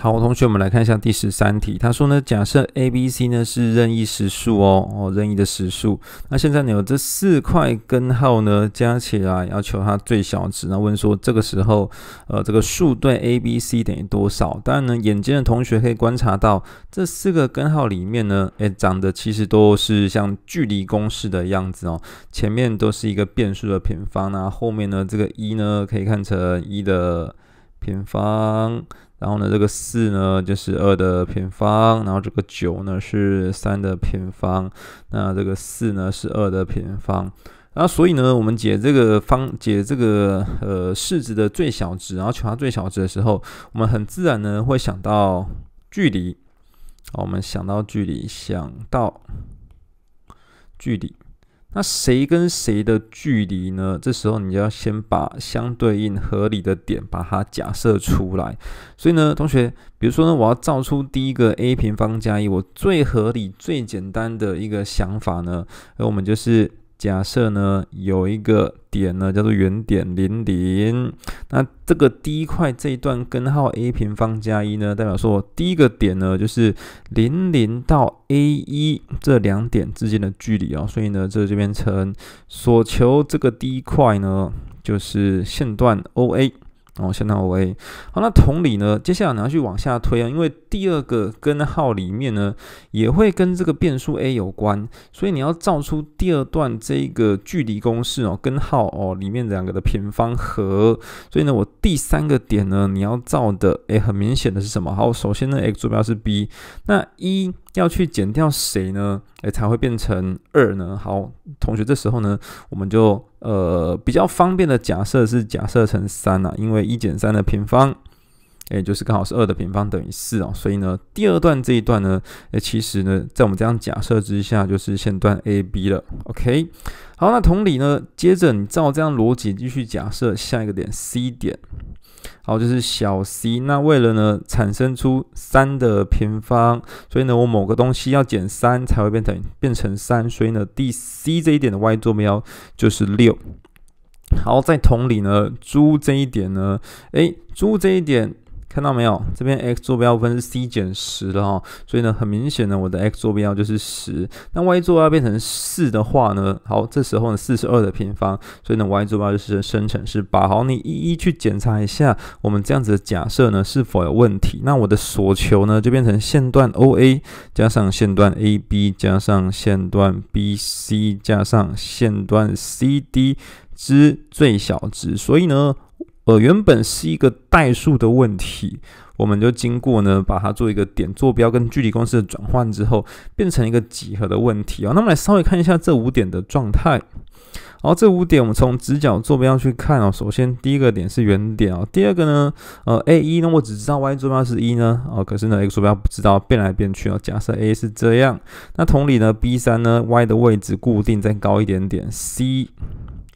好，同学，我们来看一下第十三题。他说呢，假设 a、b、c 呢是任意实数哦，哦，任意的实数。那现在呢，有这四块根号呢加起来，要求它最小值。那问说，这个时候，呃，这个数对 a、b、c 等于多少？当然呢，眼尖的同学可以观察到，这四个根号里面呢，诶，长得其实都是像距离公式的样子哦。前面都是一个变数的平方，那后面呢，这个一呢，可以看成一的平方。然后呢，这个四呢就是二的平方，然后这个九呢是三的平方，那这个四呢是二的平方，然后所以呢，我们解这个方解这个呃式子的最小值，然后求它最小值的时候，我们很自然呢会想到距离，好，我们想到距离，想到距离。那谁跟谁的距离呢？这时候你就要先把相对应合理的点把它假设出来。所以呢，同学，比如说呢，我要造出第一个 a 平方加一，我最合理、最简单的一个想法呢，那我们就是。假设呢有一个点呢叫做原点零零，那这个第一块这一段根号 a 平方加一呢，代表说第一个点呢就是零零到 a 一这两点之间的距离啊，所以呢这就变成所求这个第一块呢就是线段 O A。哦，先到 OA。好，那同理呢，接下来你要去往下推啊，因为第二个根号里面呢，也会跟这个变数 a 有关，所以你要造出第二段这个距离公式哦，根号哦里面两个的平方和。所以呢，我第三个点呢，你要造的，哎，很明显的是什么？好，首先呢，x 坐标是 b，那一要去减掉谁呢？诶，才会变成二呢？好，同学，这时候呢，我们就呃比较方便的假设是假设成三啊，因为一减三的平方，诶，就是刚好是二的平方等于四哦，所以呢，第二段这一段呢，诶，其实呢，在我们这样假设之下，就是线段 AB 了。OK，好，那同理呢，接着你照这样逻辑继续假设下一个点 C 点。好，就是小 c。那为了呢产生出三的平方，所以呢我某个东西要减三才会变成变成三。所以呢，d c 这一点的 y 坐标就是六。好，在同理呢，猪这一点呢，诶，猪这一点。看到没有？这边 x 坐标部分是 c 减十了哈，所以呢，很明显呢，我的 x 坐标就是十。那 y 坐标变成四的话呢，好，这时候呢，四十二的平方，所以呢，y 坐标就是生成是八。好，你一一去检查一下，我们这样子的假设呢是否有问题？那我的所求呢，就变成线段 OA 加上线段 AB 加上线段 BC 加上线段 CD 之最小值。所以呢，呃，原本是一个代数的问题，我们就经过呢，把它做一个点坐标跟距离公式的转换之后，变成一个几何的问题啊。那么来稍微看一下这五点的状态。好，这五点我们从直角坐标去看啊。首先第一个点是原点啊。第二个呢，呃，A 一呢，我只知道 y 坐标是一呢，哦，可是呢 x 坐标不知道，变来变去啊。假设 A 是这样，那同理呢，B 三呢，y 的位置固定再高一点点，C。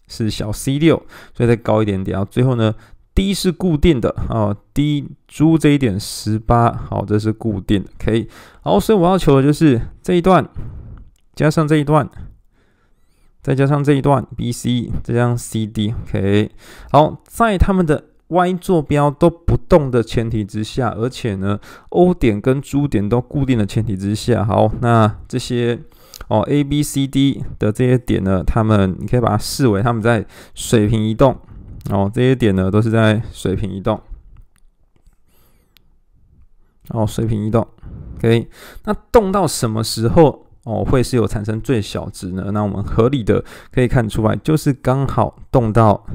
是小 c 六，所以再高一点点啊。最后呢，d 是固定的啊，d 足这一点十八，好，这是固定的，可以。好，所以我要求的就是这一段，加上这一段，再加上这一段 bc，再加上 cd，OK。好，在他们的。Y 坐标都不动的前提之下，而且呢，O 点跟珠点都固定的前提之下，好，那这些哦，A、B、C、D 的这些点呢，它们你可以把它视为他们在水平移动，哦，这些点呢都是在水平移动，哦，水平移动，o k 那动到什么时候哦会是有产生最小值呢？那我们合理的可以看出来，就是刚好动到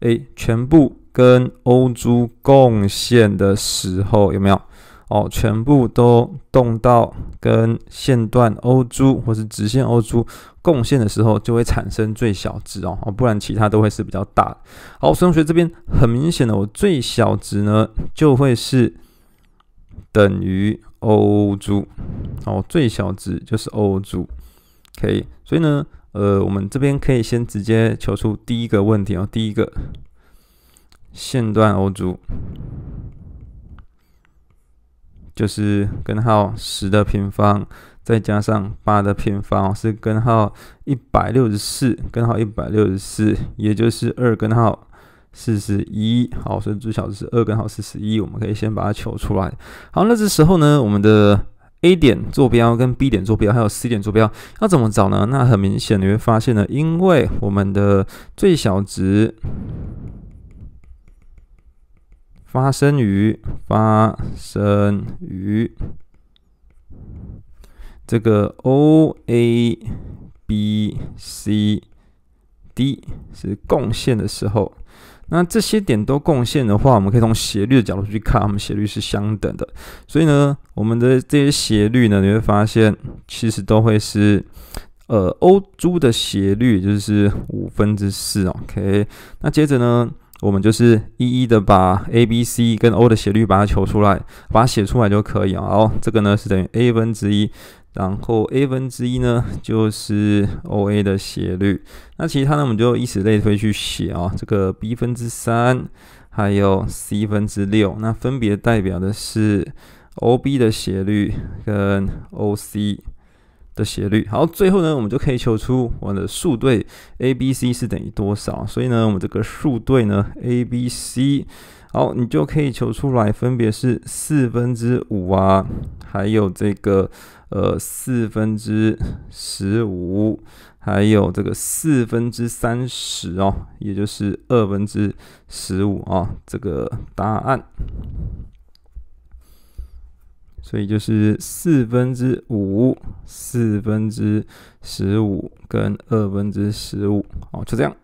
诶，全部。跟欧珠共线的时候有没有？哦，全部都动到跟线段欧珠或是直线欧珠共线的时候，就会产生最小值哦。哦，不然其他都会是比较大的。好，孙同学这边很明显的，我最小值呢就会是等于欧珠哦，最小值就是欧珠。可以，所以呢，呃，我们这边可以先直接求出第一个问题哦，第一个。线段欧珠，就是根号十的平方再加上八的平方是根号一百六十四，根号一百六十四也就是二根号四十一。好，所以最小值是二根号四十一，我们可以先把它求出来。好，那这时候呢，我们的 A 点坐标、跟 B 点坐标还有 C 点坐标要怎么找呢？那很明显你会发现呢，因为我们的最小值发生于发生于这个 OABCD 是共线的时候，那这些点都共线的话，我们可以从斜率的角度去看，我们斜率是相等的。所以呢，我们的这些斜率呢，你会发现其实都会是呃 o 珠的斜率就是五分之四 OK，那接着呢？我们就是一一的把 A、B、C 跟 O 的斜率把它求出来，把它写出来就可以啊。然后这个呢是等于 A 分之一，然后 A 分之一呢就是 OA 的斜率。那其他呢我们就以此类推去写啊。这个 B 分之三，还有 C 分之六，那分别代表的是 OB 的斜率跟 OC。的斜率，好，最后呢，我们就可以求出我们的数对 A、B、C 是等于多少。所以呢，我们这个数对呢 A、B、C，好，你就可以求出来，分别是四分之五啊，还有这个呃四分之十五，还有这个四分之三十哦，也就是二分之十五啊，这个答案。所以就是四分之五、四分之十五跟二分之十五，哦，就这样。